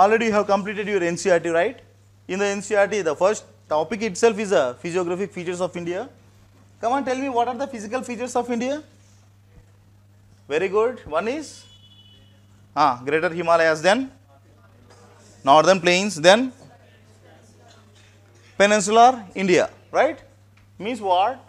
Already you have completed your NCRT, right? In the NCRT, the first topic itself is a uh, physiographic features of India. Come on, tell me what are the physical features of India? Very good. One is ah, Greater Himalayas, then Northern Plains, then Peninsular India, right? Means what?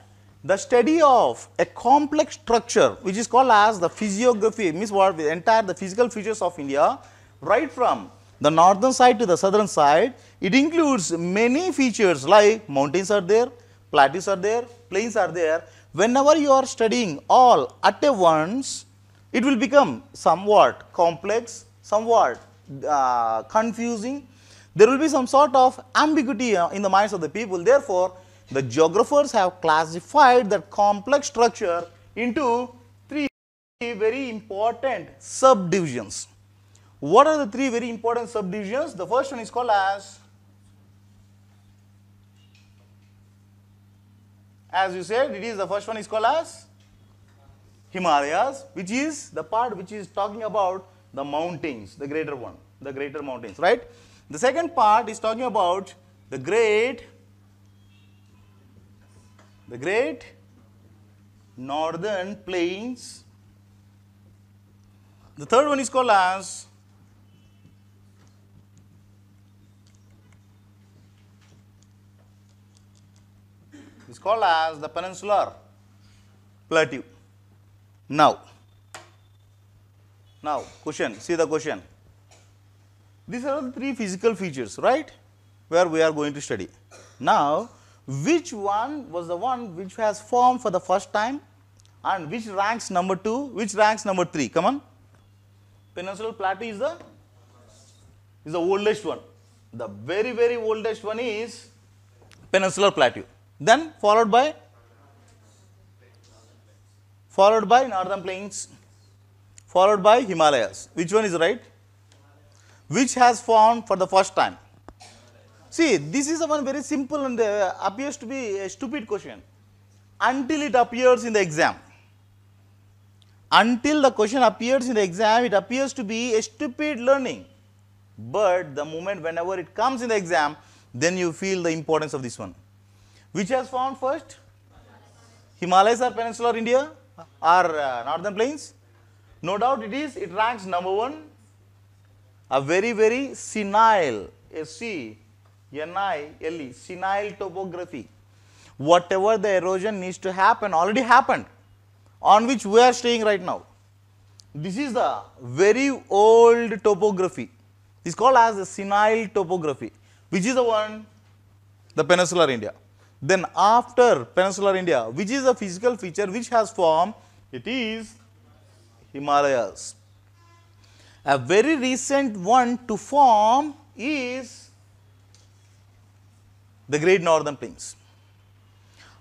The study of a complex structure which is called as the physiography means what the entire the physical features of India right from the northern side to the southern side, it includes many features like mountains are there, plateaus are there, plains are there. Whenever you are studying all at a once, it will become somewhat complex, somewhat uh, confusing. There will be some sort of ambiguity uh, in the minds of the people. Therefore, the geographers have classified that complex structure into three very important subdivisions. What are the three very important subdivisions? The first one is called as, as you said, it is the first one is called as Himalayas, which is the part which is talking about the mountains, the greater one, the greater mountains, right? The second part is talking about the great, the great northern plains. The third one is called as is called as the peninsular plateau. Now, now question, see the question. These are the three physical features, right, where we are going to study. Now, which one was the one which has formed for the first time and which ranks number 2, which ranks number 3, come on. Peninsular plateau is the, is the oldest one. The very, very oldest one is peninsular plateau then followed by followed by northern plains followed by Himalayas. Which one is right? Which has formed for the first time? See, this is one very simple and uh, appears to be a stupid question until it appears in the exam. Until the question appears in the exam, it appears to be a stupid learning. But the moment whenever it comes in the exam, then you feel the importance of this one. Which has formed first? Himalayas or peninsular India or uh, northern plains? No doubt it is, it ranks number one. A very, very senile, S-C-N-I-L-E, senile topography. Whatever the erosion needs to happen already happened on which we are staying right now. This is the very old topography. It is called as the senile topography, which is the one, the peninsular India. Then after peninsular India, which is a physical feature which has formed, it is Himalayas. A very recent one to form is the Great Northern Plains.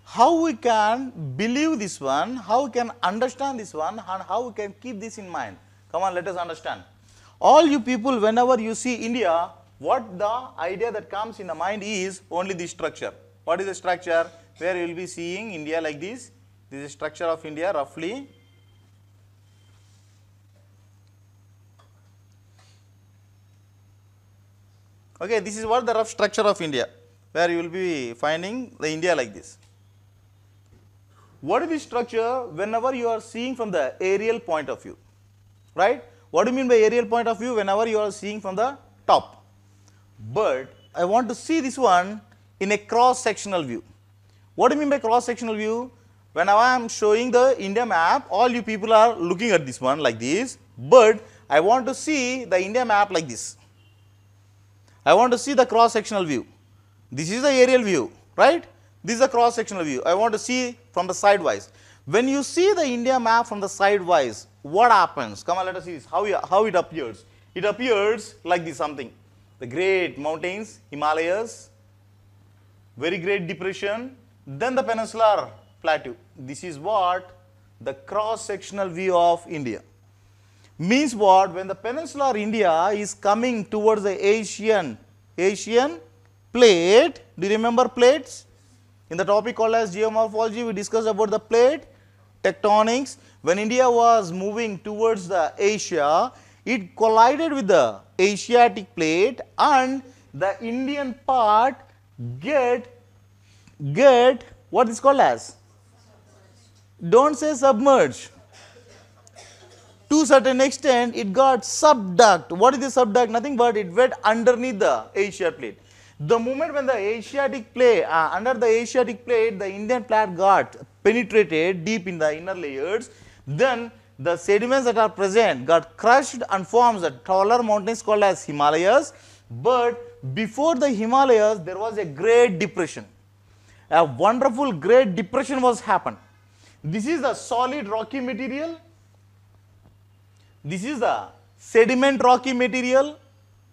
How we can believe this one, how we can understand this one and how we can keep this in mind. Come on, let us understand. All you people, whenever you see India, what the idea that comes in the mind is only this structure. What is the structure? Where you will be seeing India like this. This is structure of India roughly. Okay, this is what the rough structure of India, where you will be finding the India like this. What is the structure whenever you are seeing from the aerial point of view, right? What do you mean by aerial point of view whenever you are seeing from the top? But I want to see this one in a cross sectional view. What do you mean by cross sectional view? Whenever I am showing the India map, all you people are looking at this one like this, but I want to see the India map like this. I want to see the cross sectional view. This is the aerial view, right? This is the cross sectional view. I want to see from the sidewise. When you see the India map from the sidewise, what happens? Come on, let us see this. How, how it appears? It appears like this something. The great mountains, Himalayas, very great depression, then the peninsular plateau. This is what the cross-sectional view of India. Means what? When the peninsular India is coming towards the Asian, Asian plate, do you remember plates? In the topic called as geomorphology, we discussed about the plate tectonics. When India was moving towards the Asia, it collided with the Asiatic plate and the Indian part get get what is called as don't say submerge to certain extent it got subducted. what is the subduct nothing but it went underneath the asia plate the moment when the asiatic plate uh, under the asiatic plate the indian plate got penetrated deep in the inner layers then the sediments that are present got crushed and forms a taller mountains called as himalayas but before the Himalayas, there was a great depression. A wonderful great depression was happened. This is the solid rocky material. This is the sediment rocky material.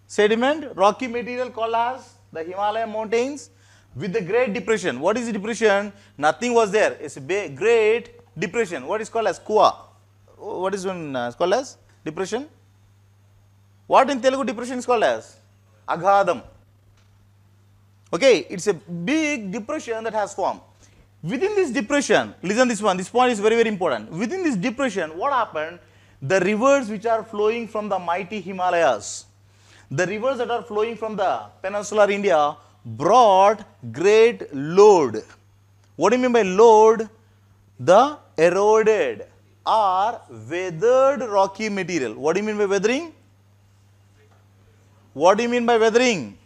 Sediment rocky material called as the Himalaya mountains with the Great Depression. What is depression? Nothing was there. It's a Great Depression. What is called as Kua? What is one uh, called as depression? What in Telugu depression is called as? Agadam. Okay, it's a big depression that has formed. Within this depression, listen this one, this point is very, very important. Within this depression, what happened? The rivers which are flowing from the mighty Himalayas, the rivers that are flowing from the peninsular India brought great load. What do you mean by load? The eroded or weathered rocky material. What do you mean by weathering? What do you mean by weathering?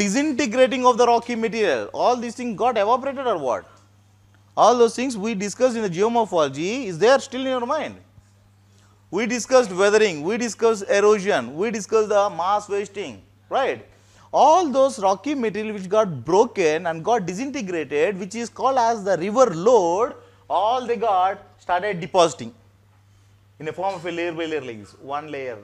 Disintegrating of the rocky material. All these things got evaporated or what? All those things we discussed in the geomorphology is there still in your mind. We discussed weathering, we discussed erosion, we discussed the mass wasting, right? All those rocky material which got broken and got disintegrated, which is called as the river load, all they got started depositing in the form of a layer by layer like this, one layer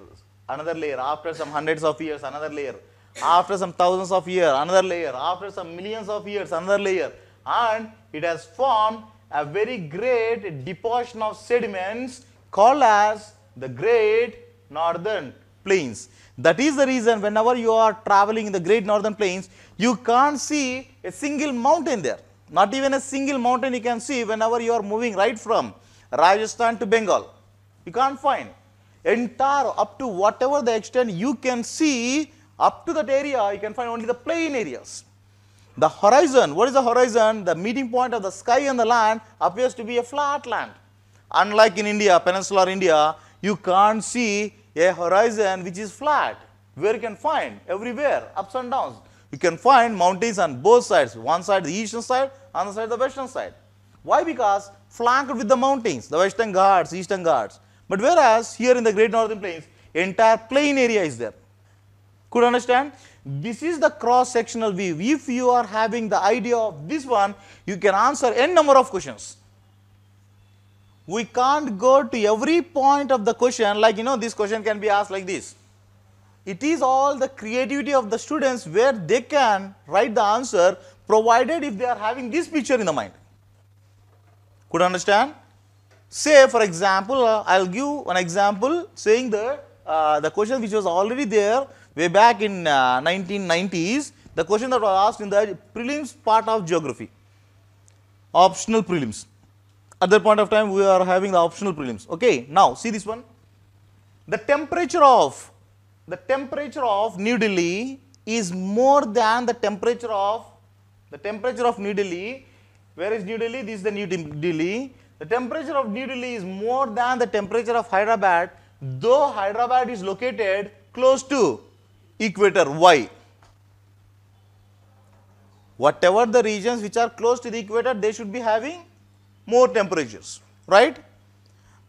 another layer, after some hundreds of years, another layer, after some thousands of years, another layer, after some millions of years, another layer, and it has formed a very great deposition of sediments called as the Great Northern Plains. That is the reason whenever you are traveling in the Great Northern Plains, you can't see a single mountain there. Not even a single mountain you can see whenever you are moving right from Rajasthan to Bengal. You can't find entire up to whatever the extent you can see up to that area you can find only the plain areas. The horizon, what is the horizon? The meeting point of the sky and the land appears to be a flat land. Unlike in India, peninsular India, you can't see a horizon which is flat. Where you can find? Everywhere, ups and downs. You can find mountains on both sides, one side the eastern side, other side the western side. Why? Because flanked with the mountains, the western ghats, eastern ghats. But whereas here in the Great Northern Plains, entire plain area is there. Could understand? This is the cross-sectional view. If you are having the idea of this one, you can answer n number of questions. We can't go to every point of the question like you know this question can be asked like this. It is all the creativity of the students where they can write the answer provided if they are having this picture in the mind. Could understand? Say for example, uh, I will give one example saying the, uh, the question which was already there way back in 1990s, uh, the question that was asked in the prelims part of geography, optional prelims. At that point of time, we are having the optional prelims. Okay, now see this one. The temperature of the temperature of New Delhi is more than the temperature of the temperature of New Delhi. Where is New Delhi? This is the New Delhi. The temperature of New Delhi is more than the temperature of Hyderabad, though Hyderabad is located close to equator. Why? Whatever the regions which are close to the equator, they should be having more temperatures, right?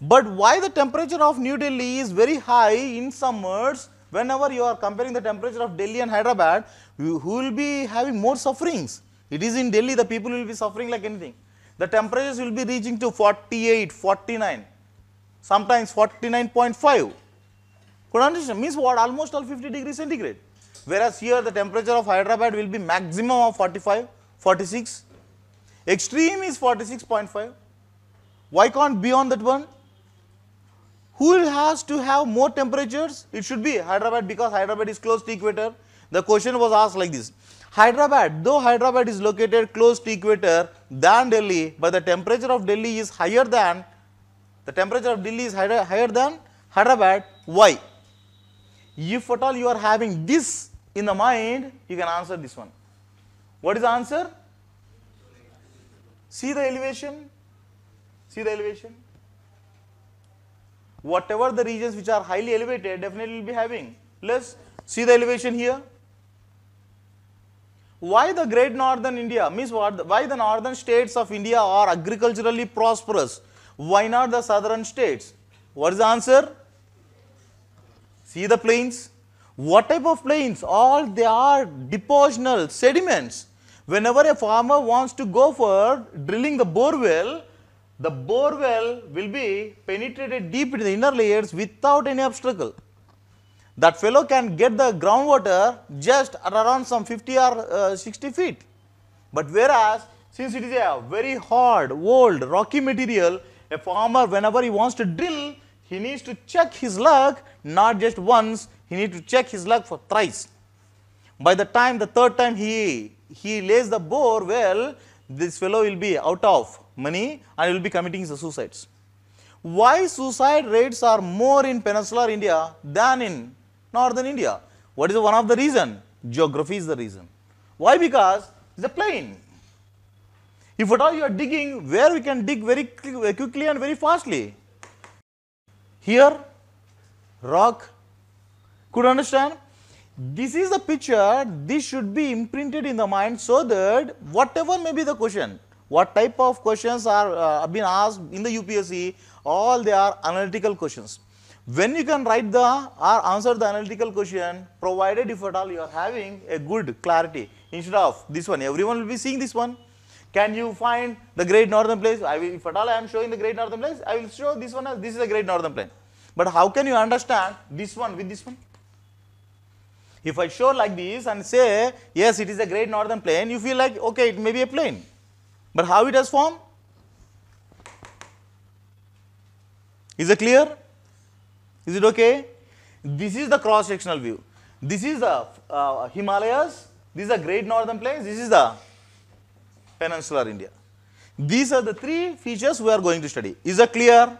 But why the temperature of New Delhi is very high in summers, whenever you are comparing the temperature of Delhi and Hyderabad, you, who will be having more sufferings? It is in Delhi, the people will be suffering like anything the temperatures will be reaching to 48, 49, sometimes 49.5. Could understand? Means what? Almost all 50 degrees centigrade. Whereas here the temperature of Hyderabad will be maximum of 45, 46. Extreme is 46.5. Why can't beyond that one? Who has to have more temperatures? It should be Hyderabad because Hyderabad is close to equator. The question was asked like this. Hyderabad, though Hyderabad is located close to equator, than Delhi, but the temperature of Delhi is higher than the temperature of Delhi is higher, higher than Hyderabad. Why? If at all you are having this in the mind, you can answer this one. What is the answer? See the elevation. See the elevation. Whatever the regions which are highly elevated, definitely will be having less. See the elevation here. Why the great northern India? Means what? Why the northern states of India are agriculturally prosperous? Why not the southern states? What is the answer? See the plains? What type of plains? All they are depositional sediments. Whenever a farmer wants to go for drilling the bore well, the bore well will be penetrated deep into the inner layers without any obstacle that fellow can get the groundwater just at around some 50 or uh, 60 feet. But whereas since it is a very hard, old, rocky material, a farmer whenever he wants to drill, he needs to check his luck not just once, he needs to check his luck for thrice. By the time the third time he, he lays the bore well, this fellow will be out of money and will be committing suicides. Why suicide rates are more in peninsular India than in northern India. What is one of the reason? Geography is the reason. Why? Because the plain. If at all you are digging, where we can dig very uh, quickly and very fastly. Here, rock. Could understand? This is the picture, this should be imprinted in the mind so that whatever may be the question, what type of questions are uh, been asked in the UPSC, all they are analytical questions. When you can write the or answer the analytical question, provided if at all you are having a good clarity, instead of this one, everyone will be seeing this one. Can you find the Great Northern place I will, if at all I am showing the Great Northern place I will show this one as this is the Great Northern Plain. But how can you understand this one with this one? If I show like this and say, yes, it is a great northern plain, you feel like, okay, it may be a plain. But how it has formed? Is it clear? Is it okay? This is the cross sectional view. This is the uh, Himalayas. This is the Great Northern Plains. This is the Peninsular India. These are the three features we are going to study. Is it clear?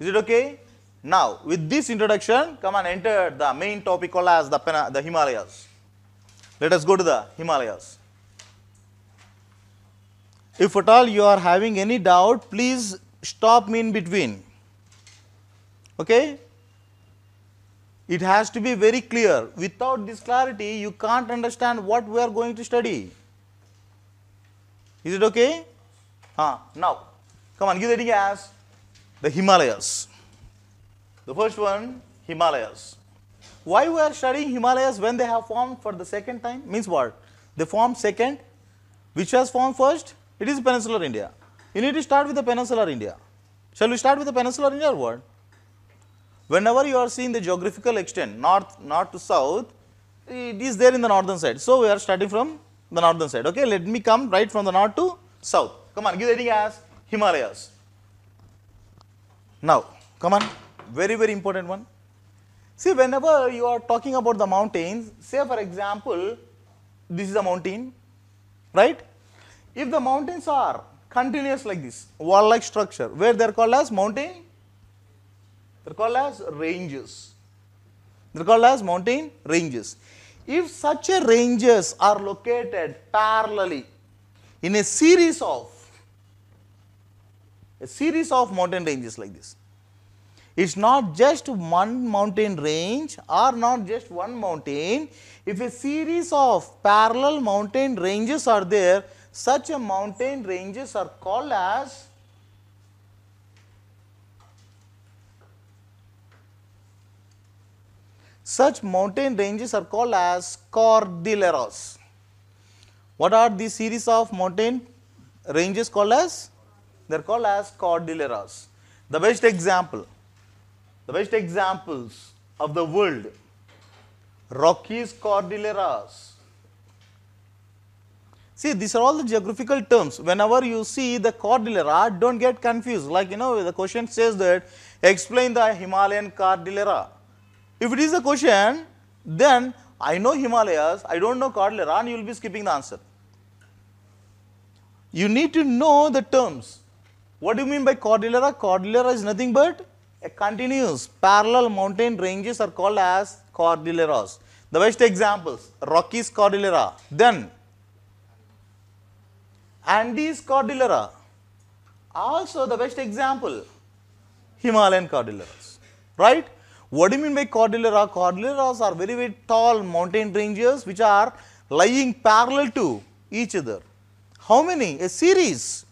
Is it okay? Now, with this introduction, come and enter the main topic called as the, the Himalayas. Let us go to the Himalayas. If at all you are having any doubt, please stop me in between. Okay? It has to be very clear. Without this clarity, you can't understand what we are going to study. Is it okay? Huh. Now, come on, give the gas the Himalayas. The first one, Himalayas. Why we are studying Himalayas when they have formed for the second time? Means what? They formed second. Which has formed first? It is peninsular India. You need to start with the peninsular India. Shall we start with the peninsular India or what? Whenever you are seeing the geographical extent north, north to south, it is there in the northern side. So, we are starting from the northern side. Okay, let me come right from the north to south. Come on, give that as Himalayas. Now, come on, very very important one. See, whenever you are talking about the mountains, say for example, this is a mountain, right? If the mountains are continuous like this, wall-like structure, where they are called as mountain they're called as ranges. They're called as mountain ranges. If such a ranges are located parallelly in a series of a series of mountain ranges like this. It's not just one mountain range or not just one mountain. If a series of parallel mountain ranges are there, such a mountain ranges are called as Such mountain ranges are called as Cordilleras. What are these series of mountain ranges called as? They are called as Cordilleras. The best example, the best examples of the world, Rockies Cordilleras. See, these are all the geographical terms. Whenever you see the Cordillera, don't get confused. Like, you know, the question says that explain the Himalayan Cordillera. If it is a question, then I know Himalayas, I don't know Cordilleran, you will be skipping the answer. You need to know the terms. What do you mean by Cordillera? Cordillera is nothing but a continuous parallel mountain ranges are called as Cordilleras. The best examples, Rockies Cordillera, then Andes Cordillera, also the best example, Himalayan Cordilleras, right? What do you mean by Cordillera? Cordilleras are very very tall mountain ranges which are lying parallel to each other. How many? A series.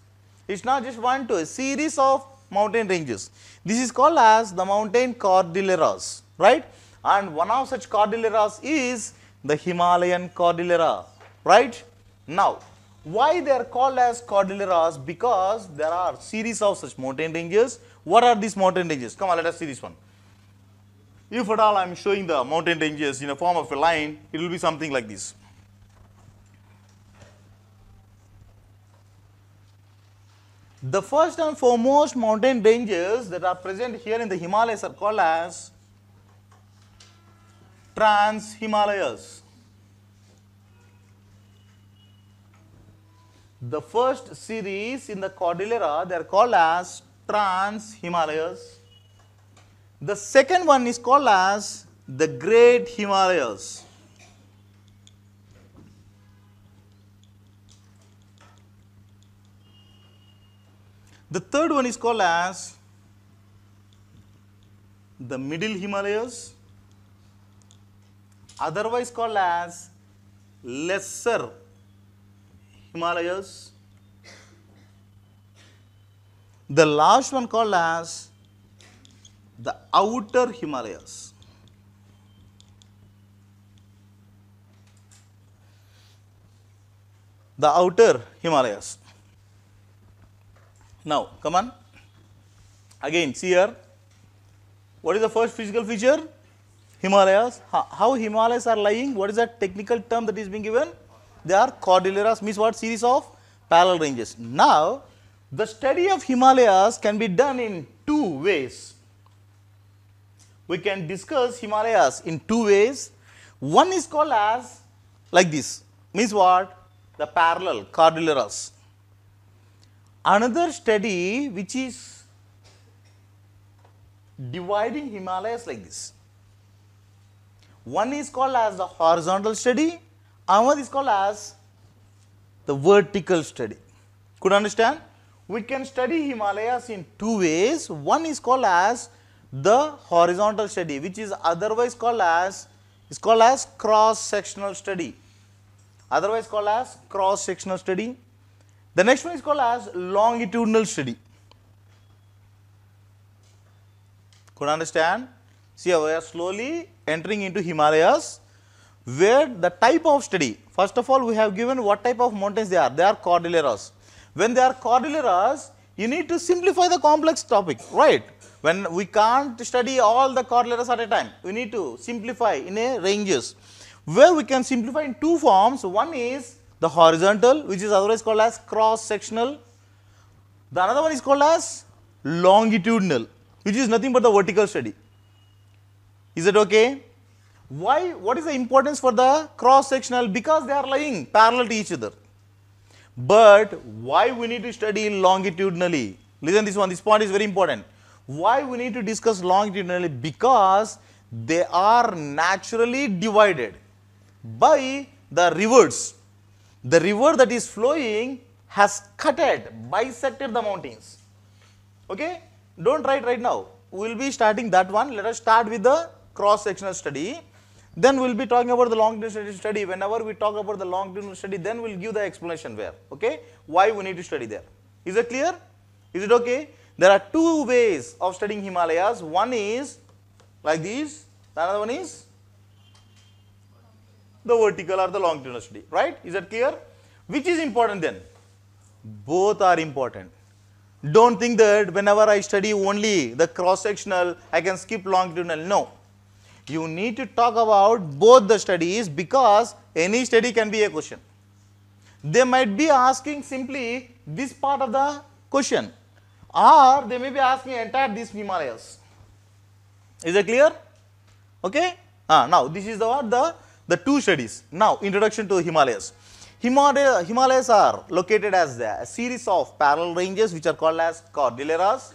It's not just one, two, a series of mountain ranges. This is called as the mountain cordilleras, right? And one of such cordilleras is the Himalayan Cordillera, right? Now, why they are called as cordilleras? Because there are series of such mountain ranges. What are these mountain ranges? Come on, let us see this one. If at all I am showing the mountain ranges in a form of a line, it will be something like this. The first and foremost mountain ranges that are present here in the Himalayas are called as Trans Himalayas. The first series in the Cordillera they are called as Trans Himalayas. The second one is called as the Great Himalayas. The third one is called as the Middle Himalayas, otherwise called as Lesser Himalayas. The last one called as the outer Himalayas. The outer Himalayas. Now, come on. Again, see here. What is the first physical feature? Himalayas. How Himalayas are lying? What is that technical term that is being given? They are cordilleras, means what? Series of parallel ranges. Now, the study of Himalayas can be done in two ways we can discuss Himalayas in two ways. One is called as like this means what? The parallel cordilleras. Another study which is dividing Himalayas like this. One is called as the horizontal study, another is called as the vertical study. Could understand? We can study Himalayas in two ways. One is called as the horizontal study which is otherwise called as is called as cross sectional study otherwise called as cross sectional study the next one is called as longitudinal study could understand see we are slowly entering into himalayas where the type of study first of all we have given what type of mountains they are they are cordilleras when they are cordilleras you need to simplify the complex topic, right? When we can't study all the correlators at a time, we need to simplify in a ranges. Where we can simplify in two forms, one is the horizontal which is otherwise called as cross sectional, the another one is called as longitudinal which is nothing but the vertical study. Is it okay? Why? What is the importance for the cross sectional? Because they are lying parallel to each other. But why we need to study longitudinally? Listen this one, this point is very important. Why we need to discuss longitudinally? Because they are naturally divided by the rivers. The river that is flowing has cutted, bisected the mountains. Okay? Don't write right now. We will be starting that one. Let us start with the cross-sectional study. Then we'll be talking about the longitudinal study. Whenever we talk about the longitudinal study, then we'll give the explanation where, okay, why we need to study there. Is it clear? Is it okay? There are two ways of studying Himalayas. One is like this, another one is the vertical or the longitudinal study, right? Is that clear? Which is important then? Both are important. Don't think that whenever I study only the cross-sectional, I can skip longitudinal. No you need to talk about both the studies because any study can be a question. They might be asking simply this part of the question or they may be asking entire these Himalayas. Is it clear? Okay. Ah, now, this is the, what the, the two studies. Now, introduction to Himalayas. Himalayas are located as the, a series of parallel ranges which are called as Cordilleras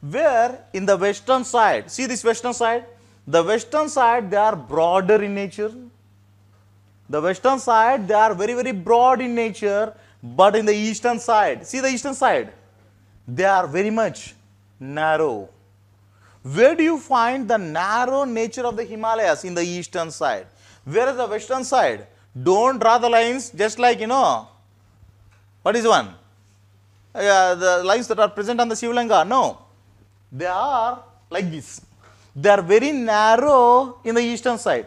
where in the western side, see this western side, the western side, they are broader in nature. The western side, they are very, very broad in nature. But in the eastern side, see the eastern side, they are very much narrow. Where do you find the narrow nature of the Himalayas? In the eastern side. Whereas the western side, don't draw the lines just like, you know, what is one? Uh, the lines that are present on the Sri Lanka. No, they are like this. They are very narrow in the eastern side.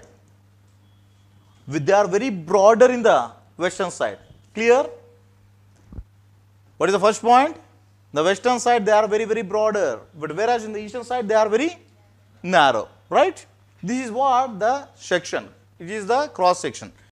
They are very broader in the western side. Clear? What is the first point? The western side, they are very, very broader. But whereas in the eastern side, they are very narrow. Right? This is what the section. It is the cross section.